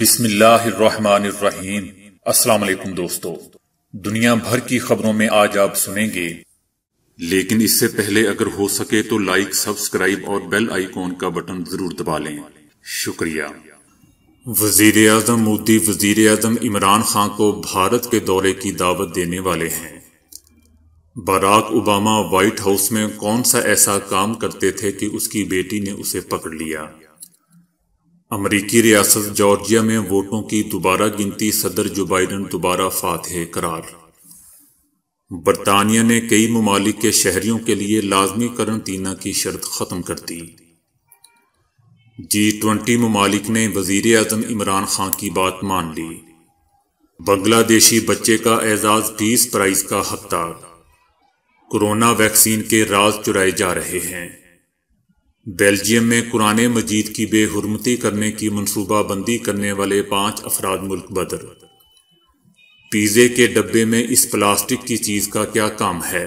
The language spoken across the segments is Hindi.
बिस्मिल्लाहिर्रहमानिर्रहीम अस्सलाम दोस्तों दुनिया भर की खबरों में आज आप सुनेंगे लेकिन इससे पहले अगर हो सके तो लाइक सब्सक्राइब और बेल आइकॉन का बटन जरूर दबा लें शुक्रिया वजीर अजम मोदी वजीर अजम इमरान खान को भारत के दौरे की दावत देने वाले हैं बराक ओबामा व्हाइट हाउस में कौन सा ऐसा काम करते थे कि उसकी बेटी ने उसे पकड़ लिया अमरीकी रियासत जॉर्जिया में वोटों की दोबारा गिनती सदर जो बाइडन दोबारा फातह करार बरतानिया ने कई ममालिक के शहरियों के लिए लाजमी करंतना की शर्त ख़त्म कर दी जी ट्वेंटी ममालिक ने वजीर अजम इमरान खां की बात मान ली बांग्लादेशी बच्चे का एजाज पीस प्राइज का हकदार कोरोना वैक्सीन के राज चुराए जा रहे हैं बेल्जियम में कुरान मजीद की बेहरमती करने की मनसूबाबंदी करने वाले पाँच अफराद मुल्क बदर पिज़्ज़े के डब्बे में इस प्लास्टिक की चीज़ का क्या काम है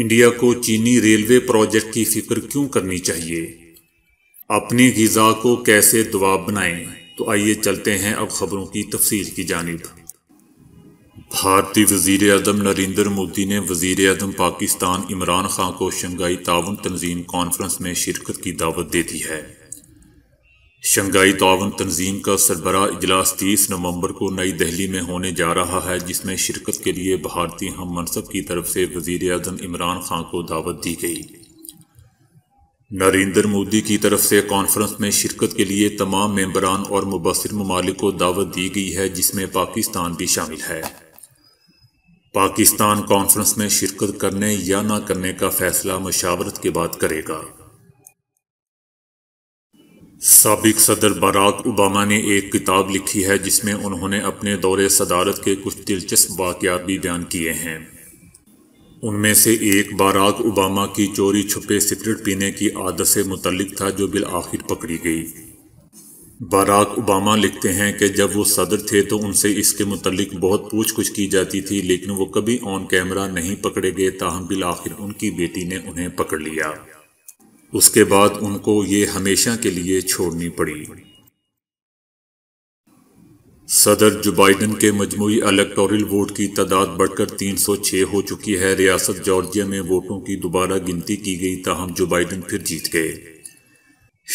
इंडिया को चीनी रेलवे प्रोजेक्ट की फिक्र क्यों करनी चाहिए अपनी गज़ा को कैसे दबाव बनाएं तो आइए चलते हैं अब खबरों की तफसील की जानब भारतीय वजीर अजम नरेंद्र मोदी ने वजीर अजम पाकिस्तान इमरान खान को शंघाई तावन तंजीम कॉन्फ्रेंस में शिरकत की दावत दे दी है शंघाई तावन तंजीम का सरबरा इजलास तीस नवंबर को नई दिल्ली में होने जा रहा है जिसमें शिरकत के लिए भारतीय हम मनसब की तरफ से वजीर अजम इमरान खान को दावत दी गई नरेंद्र मोदी की तरफ से कॉन्फ्रेंस में शिरकत के लिए तमाम मेम्बरान और मुबसर ममालिक को दावत दी गई है जिसमें पाकिस्तान भी शामिल है पाकिस्तान कॉन्फ्रेंस में शिरकत करने या ना करने का फैसला मशावरत के बाद करेगा सबक सदर बराक ओबामा ने एक किताब लिखी है जिसमें उन्होंने अपने दौरे सदारत के कुछ दिलचस्प वाक़ात भी बयान किए हैं उनमें से एक बाराक ओबामा की चोरी छुपे सिगरेट पीने की आदत से मुतलक था जो बिल आखिर पकड़ी गई बाराक ओबामा लिखते हैं कि जब वो सदर थे तो उनसे इसके मतलब बहुत पूछ कुछ की जाती थी लेकिन वो कभी ऑन कैमरा नहीं पकड़े गए ताहम बिल आखिर उनकी बेटी ने उन्हें पकड़ लिया उसके बाद उनको ये हमेशा के लिए छोड़नी पड़ी सदर जो बाइडन के मजमू अलेक्टोरल वोट की तादाद बढ़कर 306 हो चुकी है रियासत जॉर्जिया में वोटों की दोबारा गिनती की गई ताहम जो बाइडन फिर जीत गए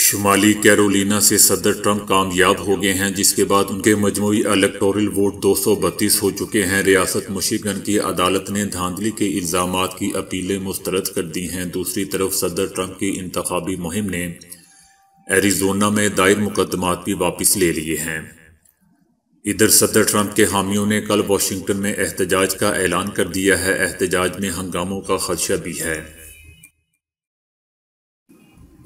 शुमाली कैरोलिना से सदर ट्रंप कामयाब हो गए हैं जिसके बाद उनके मजमू इलेक्टोरल वोट दो सौ बत्तीस हो चुके हैं रियासत मुशीगन की अदालत ने धांधली के इल्ज़ाम की अपीलें मुस्तरद कर दी हैं दूसरी तरफ सदर ट्रंप की इंतबी मुहिम ने एरिजोना में दायर मुकदमात भी वापस ले लिए हैं इधर सदर ट्रंप के हामियों ने कल वाशिंगटन में एहतजाज का ऐलान कर दिया है एहतजाज में हंगामों का खदशा भी है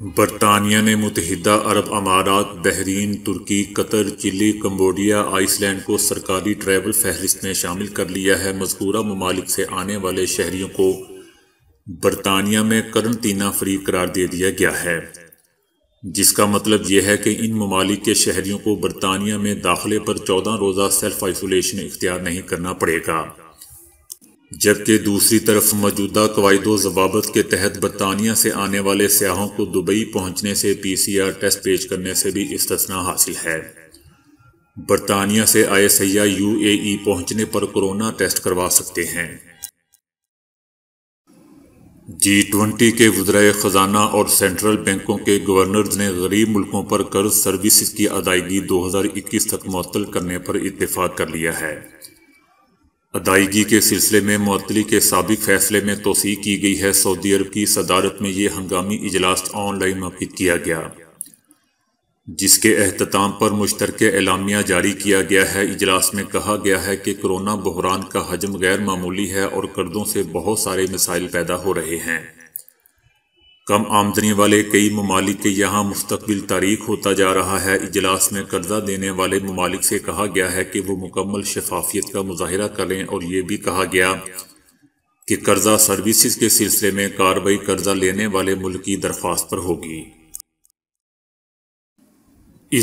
बरतानिया ने मुतहदा अरब अमारात बहरीन तुर्की कतर चिली कम्बोडिया आइसलैंड को सरकारी ट्रैवल फहरिस्त में शामिल कर लिया है मजकूर ममालिक से आने वाले शहरीों को बरतानिया में करनतीना फ्री करार दे दिया गया है जिसका मतलब यह है कि इन ममालिक के शहरीों को बरतानिया में दाखिले पर चौदह रोज़ा सेल्फ आइसोलेशन इख्तियार नहीं करना पड़ेगा जबकि दूसरी तरफ मौजूदा कवायद जवाबत के तहत बरतानिया से आने वाले सयाहों को दुबई पहुंचने से पी सी आर टेस्ट पेश करने से भी इस्तना हासिल है बरतानिया से आए सयाह यू ए पहुँचने पर कोरोना टेस्ट करवा सकते हैं जी ट्वेंटी के वजरा ख़जाना और सेंट्रल बैंकों के गवर्नर्स ने गरीब मुल्कों पर कर्ज सर्विस की अदायगी 2021 तक मअतल करने पर इतफाक़ कर लिया है अदायगी के सिलसिले में मअतली के सबक फैसले में तोसी की गई है सऊदी अरब की सदारत में ये हंगामी इजलास ऑनलाइन मुफीद किया गया जिसके अहतमाम पर मुश्तर एलामिया जारी किया गया है इजलास में कहा गया है कि कोरोना बहरान का हजम गैर मामूली है और कर्दों से बहुत सारे मिसाइल पैदा हो रहे हैं कम आमदनी वाले कई ममालिक के यहाँ मुस्तबिल तारीख होता जा रहा है इजलास में कर्जा देने वाले ममालिक से कहा गया है कि वो मुकम्मल शफाफियत का मुजाहरा करें और ये भी कहा गया कि कर्जा सर्विस के सिलसिले में कार्रवाई कर्जा लेने वाले मुल्क की दरख्वास्त पर होगी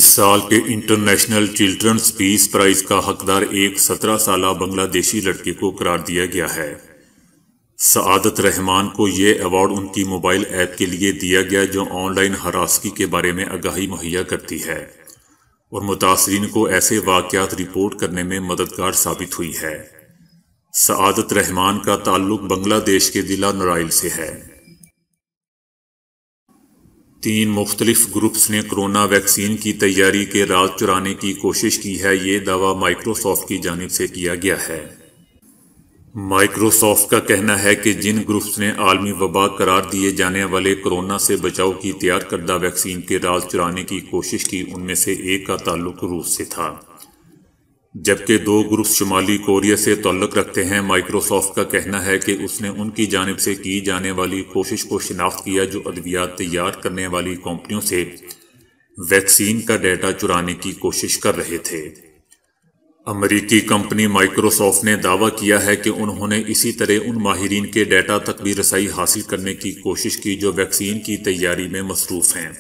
इस साल के इंटरनेशनल चिल्ड्रंस पीस प्राइज का हकदार एक सत्रह साल बांग्लादेशी लड़के को करार दिया गया है सदत रहमान को ये अवार्ड उनकी मोबाइल ऐप के लिए दिया गया जो ऑनलाइन हरासगी के बारे में आगाही मुहैया करती है और मुतासरीन को ऐसे वाक़ात रिपोर्ट करने में मददगार साबित हुई है सदत रहमान का ताल्लुक बांग्लादेश के जिला नराइल से है तीन मुख्तलिफ ग्रुप्स ने कोरोना वैक्सीन की तैयारी के राज चुराने की कोशिश की है ये दावा माइक्रोसॉफ्ट की जानब से किया गया है माइक्रोसॉफ्ट का कहना है कि जिन ग्रुप्स ने आलमी वबा करार दिए जाने वाले कोरोना से बचाव की तैयार करदा वैक्सीन के राज चुराने की कोशिश की उनमें से एक का ताल्लुक रूस से था जबकि दो ग्रुप्स शुमाली कोरिया से तल्लक रखते हैं माइक्रोसॉफ्ट का कहना है कि उसने उनकी जानब से की जाने वाली कोशिश को शिनाख्त किया जो अद्वियात तैयार करने वाली कंपनियों से वैक्सीन का डेटा चुराने की कोशिश कर रहे थे अमरीकी कंपनी माइक्रोसॉफ्ट ने दावा किया है कि उन्होंने इसी तरह उन माहरीन के डेटा तक भी रसाई हासिल करने की कोशिश की जो वैक्सीन की तैयारी में मसरूफ़ हैं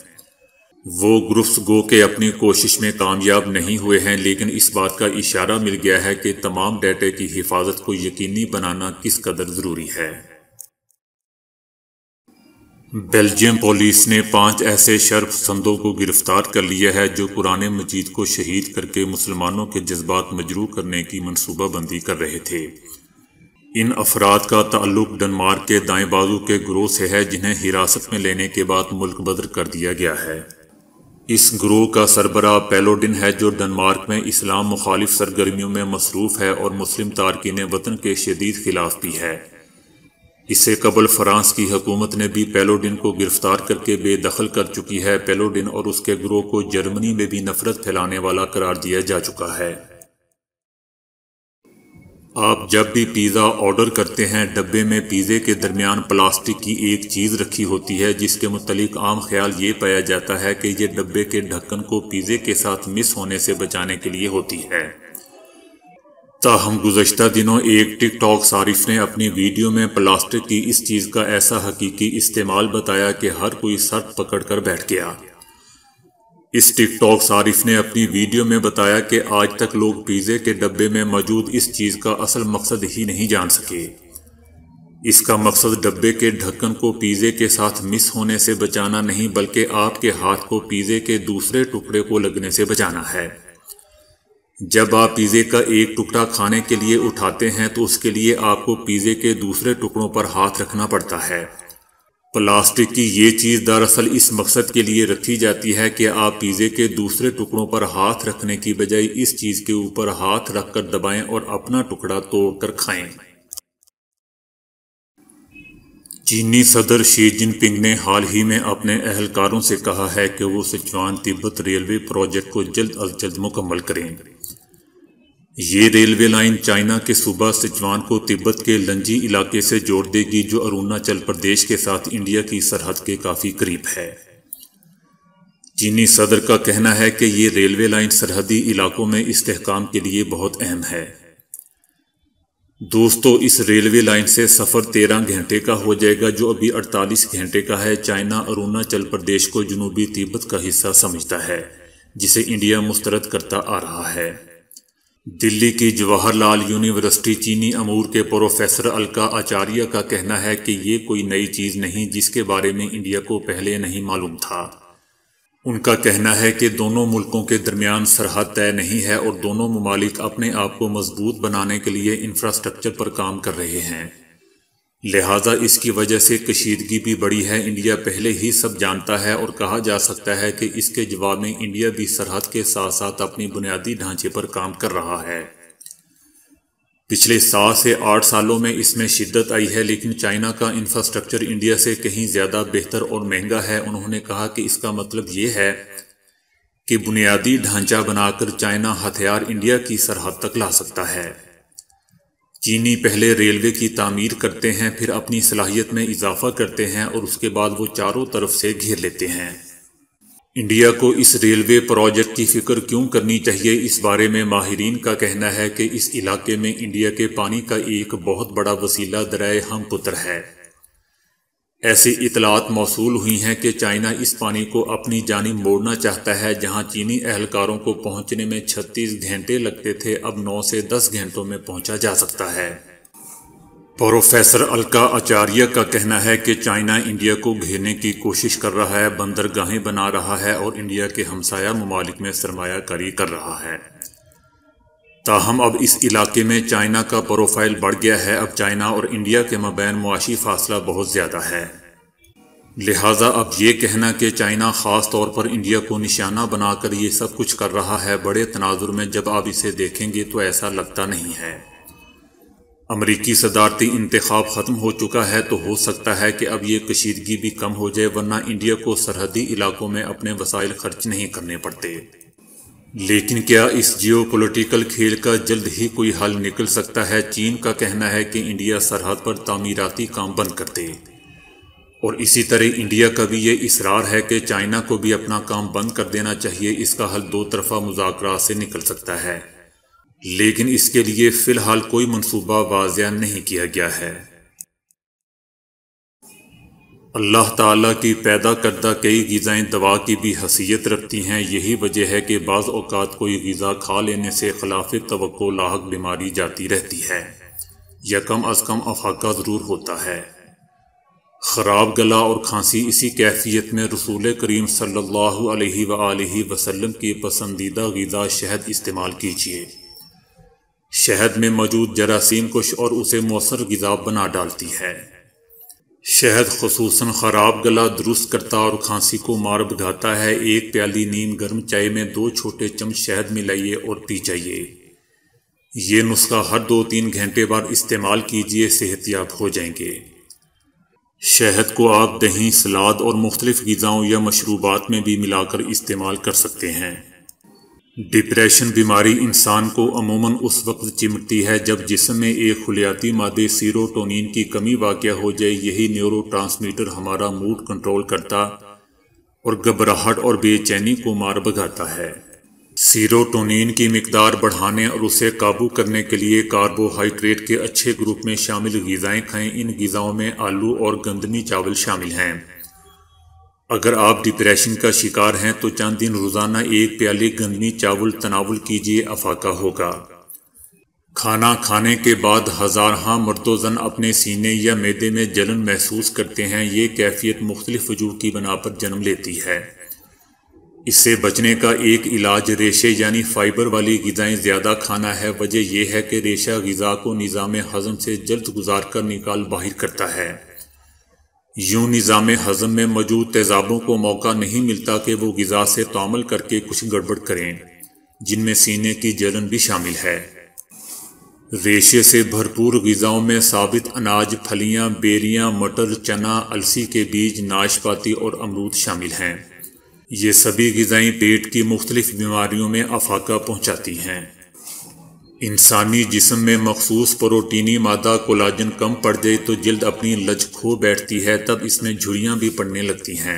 वो ग्रुप्स गो के अपनी कोशिश में कामयाब नहीं हुए हैं लेकिन इस बात का इशारा मिल गया है कि तमाम डेटे की हिफाजत को यकीनी बनाना किस कदर ज़रूरी है बेल्जियम पुलिस ने पांच ऐसे शर्फसंदों को गिरफ्तार कर लिया है जो पुराने मजीद को शहीद करके मुसलमानों के जज्बात मजरूह करने की मनसूबाबंदी कर रहे थे इन अफराद का ताल्लुक डनमार्क के दाएं बाजू के ग्रोह से है जिन्हें हिरासत में लेने के बाद मुल्क बदर कर दिया गया है इस ग्रोह का सरबरा पेलोडिन है जो डनमार्क में इस्लाम मुखालिफ सरगर्मियों में मसरूफ़ है और मुस्लिम तारकिन वतन के शदीद खिलाफ भी है इससे कबल फ्रांस की हुकूमत ने भी पेलोडिन को गिरफ्तार करके बेदखल कर चुकी है पेलोडिन और उसके ग्रोह को जर्मनी में भी नफरत फैलाने वाला करार दिया जा चुका है आप जब भी पिज़्ज़ा ऑर्डर करते हैं डब्बे में पिज़्ज़े के दरमियान प्लास्टिक की एक चीज़ रखी होती है जिसके मतलब आम ख्याल ये पाया जाता है कि ये डब्बे के ढक्कन को पिज़्ज़े के साथ मिस होने से बचाने के लिए होती है ताहम गुजशत दिनों एक टिकटॉक सारिफ ने अपनी वीडियो में प्लास्टिक की इस चीज़ का ऐसा हकीकी इस्तेमाल बताया कि हर कोई सर पकड़ कर बैठ गया इस टिकटॉक सारिफ ने अपनी वीडियो में बताया कि आज तक लोग पिज़्ज़े के डब्बे में मौजूद इस चीज़ का असल मकसद ही नहीं जान सके इसका मकसद डब्बे के ढक्कन को पिज़्ज़े के साथ मिस होने से बचाना नहीं बल्कि आपके हाथ को पिज़्ज़े के दूसरे टुकड़े को लगने से बचाना है जब आप पिज़्ज़े का एक टुकड़ा खाने के लिए उठाते हैं तो उसके लिए आपको पिज़्ज़े के दूसरे टुकड़ों पर हाथ रखना पड़ता है प्लास्टिक की ये चीज़ दरअसल इस मकसद के लिए रखी जाती है कि आप पिज़्ज़े के दूसरे टुकड़ों पर हाथ रखने की बजाय इस चीज़ के ऊपर हाथ रखकर दबाएं और अपना टुकड़ा तोड़कर खाएं। चीनी सदर शी जिनपिंग ने हाल ही में अपने अहलकारों से कहा है कि वो सिचुआन तिब्बत रेलवे प्रोजेक्ट को जल्द अज जल्द मुकम्मल करेंगे ये रेलवे लाइन चाइना के सूबा सिचवान को तिब्बत के लंजी इलाके से जोड़ देगी जो अरुणाचल प्रदेश के साथ इंडिया की सरहद के काफ़ी करीब है चीनी सदर का कहना है कि ये रेलवे लाइन सरहदी इलाकों में इसकाम के लिए बहुत अहम है दोस्तों इस रेलवे लाइन से सफ़र तेरह घंटे का हो जाएगा जो अभी अड़तालीस घंटे का है चाइना अरुणाचल प्रदेश को जनूबी तिब्बत का हिस्सा समझता है जिसे इंडिया मुस्तरद करता आ रहा है दिल्ली की जवाहरलाल यूनिवर्सिटी चीनी अमूर के प्रोफेसर अलका आचार्य का कहना है कि ये कोई नई चीज़ नहीं जिसके बारे में इंडिया को पहले नहीं मालूम था उनका कहना है कि दोनों मुल्कों के दरमियान सरहद तय नहीं है और दोनों ममालिक अपने आप को मजबूत बनाने के लिए इंफ्रास्ट्रक्चर पर काम कर रहे हैं लिहाजा इसकी वजह से कशीदगी भी बड़ी है इंडिया पहले ही सब जानता है और कहा जा सकता है कि इसके जवाब में इंडिया भी सरहद के साथ साथ अपनी बुनियादी ढांचे पर काम कर रहा है पिछले सात से आठ सालों में इसमें शिद्दत आई है लेकिन चाइना का इंफ्रास्ट्रक्चर इंडिया से कहीं ज़्यादा बेहतर और महंगा है उन्होंने कहा कि इसका मतलब ये है कि बुनियादी ढांचा बनाकर चाइना हथियार इंडिया की सरहद तक ला सकता है चीनी पहले रेलवे की तामीर करते हैं फिर अपनी सलाहियत में इजाफा करते हैं और उसके बाद वो चारों तरफ से घेर लेते हैं इंडिया को इस रेलवे प्रोजेक्ट की फ़िक्र क्यों करनी चाहिए इस बारे में माहरीन का कहना है कि इस इलाके में इंडिया के पानी का एक बहुत बड़ा वसीला दरए हम पुत्र है ऐसी इतलात मौसू हुई हैं कि चाइना इस पानी को अपनी जानी मोड़ना चाहता है जहां चीनी एहलकारों को पहुंचने में 36 घंटे लगते थे अब 9 से 10 घंटों में पहुंचा जा सकता है प्रोफेसर अलका आचार्य का कहना है कि चाइना इंडिया को घेरने की कोशिश कर रहा है बंदरगाहें बना रहा है और इंडिया के हमसाया ममालिक में सरमाकारी कर रहा है ताहम अब इस इलाके में चाइना का प्रोफाइल बढ़ गया है अब चाइना और इंडिया के मबैन मुआशी फासला बहुत ज़्यादा है लिहाजा अब यह कहना कि चाइना ख़ास तौर पर इंडिया को निशाना बनाकर यह सब कुछ कर रहा है बड़े तनाजुर में जब आप इसे देखेंगे तो ऐसा लगता नहीं है अमरीकी सदारती इंतखब ख़त्म हो चुका है तो हो सकता है कि अब यह कशीदगी भी कम हो जाए वरना इंडिया को सरहदी इलाकों में अपने वसाइल खर्च नहीं करने पड़ते लेकिन क्या इस जियोपॉलिटिकल खेल का जल्द ही कोई हल निकल सकता है चीन का कहना है कि इंडिया सरहद पर तामीराती काम बंद कर दे और इसी तरह इंडिया का भी ये इसरार है कि चाइना को भी अपना काम बंद कर देना चाहिए इसका हल दो तरफा मुजाकर से निकल सकता है लेकिन इसके लिए फ़िलहाल कोई मनसूबा वाजिया नहीं किया गया है अल्लाह ताला की पैदा करदा कई गज़ाएँ दवा की भी हसीियत रखती हैं यही वजह है कि बाज़ अवत कोई गज़ा खा लेने से खिलाफ तो लाक बीमारी जाती रहती है या कम अज़ कम अफाका ज़रूर होता है ख़राब गला और खांसी इसी कैफियत में रसूल करीम सल्ला वसलम की पसंदीदा गज़ा शहद इस्तेमाल कीजिए शहद में मौजूद जरासीम कुश और उसे मौसर गज़ा बना डालती है शहद खसूस ख़राब गला दुरुस्त करता और खांसी को मार भगाता है एक प्याली नीम गर्म चाय में दो छोटे चम्मच शहद मिलाइए और पी जाइए ये नुस्खा हर दो तीन घंटे बाद इस्तेमाल कीजिए सेहतियाब हो जाएंगे शहद को आप दही सलाद और मुख्तलिफ़ गज़ाओं या मशरूबात में भी मिलाकर इस्तेमाल कर सकते हैं डिप्रेशन बीमारी इंसान को अमूमन उस वक्त चिमटती है जब जिसम में एक खुलियाती मादे सीरोटोनिन की कमी वाक़ हो जाए यही न्यूरो ट्रांसमीटर हमारा मूड कंट्रोल करता और घबराहट और बेचैनी को मार भगाता है सीरोटोनिन की मकदार बढ़ाने और उसे काबू करने के लिए कार्बोहाइड्रेट के अच्छे ग्रुप में शामिल गज़ाएँ खाएँ इन गज़ाओं में आलू और गंदमी चावल शामिल हैं अगर आप डिप्रेशन का शिकार हैं तो चंद दिन रोज़ाना एक प्याले गंदमी चावल तनावल कीजिए अफाका होगा खाना खाने के बाद हज़ारहा मर्दोजन अपने सीने या मैदे में जलन महसूस करते हैं ये कैफियत मुख्तलिफ वजूह की बना पर जन्म लेती है इससे बचने का एक इलाज रेशे यानी फ़ाइबर वाली गज़ाएँ ज़्यादा खाना है वजह यह है कि रेशा गज़ा को निज़ाम हज़म से जल्द गुजार कर निकाल बाहर करता है यूं निज़ाम हज़म में मौजूद तेज़ाबों को मौका नहीं मिलता कि वो गज़ा से तोमल करके कुछ गड़बड़ करें जिनमें सीने की जलन भी शामिल है रेशे से भरपूर गज़ाओं में साबित अनाज फलियां, बेरियां, मटर चना अलसी के बीज नाशपाती और अमरूद शामिल हैं ये सभी गज़ाएँ पेट की मुख्तलिफ बीमारियों में अफाका पहुँचाती हैं इंसानी जिसम में मखसूस प्रोटीनी मादा कोलाजन कम पड़ जाए तो जल्द अपनी लच खो बैठती है तब इसमें झुरियाँ भी पड़ने लगती हैं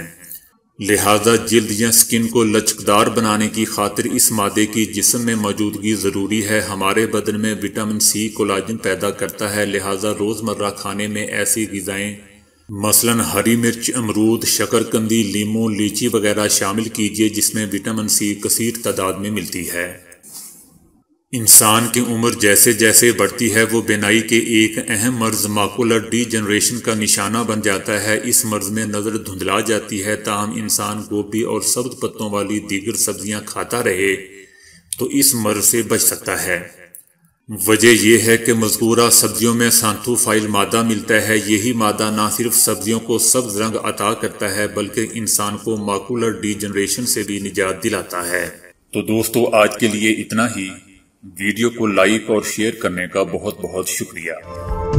लिहाजा जल्द या स्किन को लचकदार बनाने की खातिर इस मादे की जिसम में मौजूदगी ज़रूरी है हमारे बदन में विटामिन सी कोलाजन पैदा करता है लिहाजा रोज़मर्रा खाने में ऐसी गज़ाएँ मसलन हरी मिर्च अमरूद शकरकंदी लीमू लीची वगैरह शामिल कीजिए जिसमें विटामिन सी कसीर तादाद में मिलती है इंसान की उम्र जैसे जैसे बढ़ती है वो बेनाई के एक अहम मर्ज माकुलर डी जनरेशन का निशाना बन जाता है इस मर्ज में नज़र धुंधला जाती है ताहम इंसान गोभी और सब्ज पत्तों वाली दीगर सब्जियां खाता रहे तो इस मर्ज से बच सकता है वजह यह है कि मजकूरा सब्जियों में सांथोफाइल मादा मिलता है यही मादा ना सिर्फ सब्जियों को सब्ज रंग अता करता है बल्कि इंसान को माकुलर डी जनरेशन से भी निजात दिलाता है तो दोस्तों आज के लिए इतना ही वीडियो को लाइक और शेयर करने का बहुत बहुत शुक्रिया